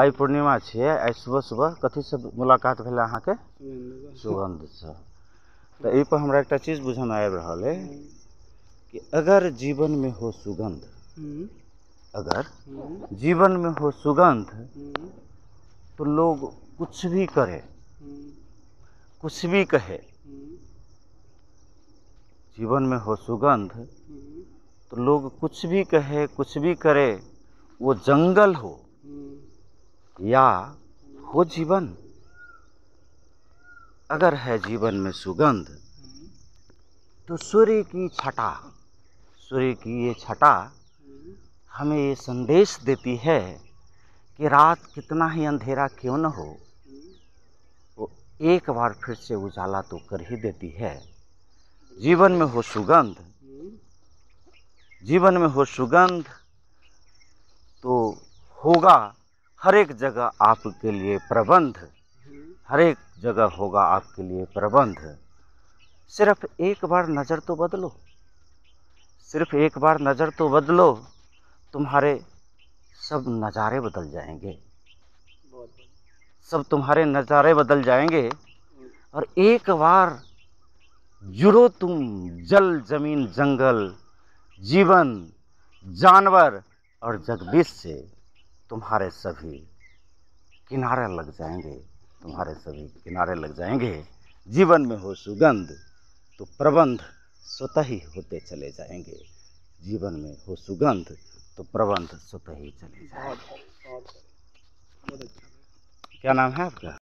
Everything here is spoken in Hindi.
आई पूर्णिमा छे आइ सुबह सुबह से मुलाकात भेल अहाँके सुगन्धसँ तऽ पर हमरा एक चीज बुझयमे आबि रहा है कि अगर जीवन में हो सुगंध अगर जीवन में हो सुगंध तो लोग कुछ भी करे कुछ भी कहे जीवन में हो सुगंध तो लोग कुछ भी कहे कुछ भी करे वो जंगल हो या हो जीवन अगर है जीवन में सुगंध तो सूर्य की छटा सूर्य की ये छटा हमें ये संदेश देती है कि रात कितना ही अंधेरा क्यों न हो वो एक बार फिर से उजाला तो कर ही देती है जीवन में हो सुगंध जीवन में हो सुगंध तो होगा हर एक जगह आपके लिए प्रबंध हर एक जगह होगा आपके लिए प्रबंध सिर्फ एक बार नज़र तो बदलो सिर्फ एक बार नज़र तो बदलो तुम्हारे सब नज़ारे बदल जाएंगे सब तुम्हारे नज़ारे बदल जाएंगे और एक बार जुड़ो तुम जल ज़मीन जंगल जीवन जानवर और जगदीश से तुम्हारे सभी किनारे लग जाएंगे तुम्हारे सभी किनारे लग जाएंगे जीवन में हो सुगंध तो प्रबंध स्वतः ही होते चले जाएंगे जीवन में हो सुगंध तो प्रबंध स्वतः ही चले जाएंगे क्या नाम है आपका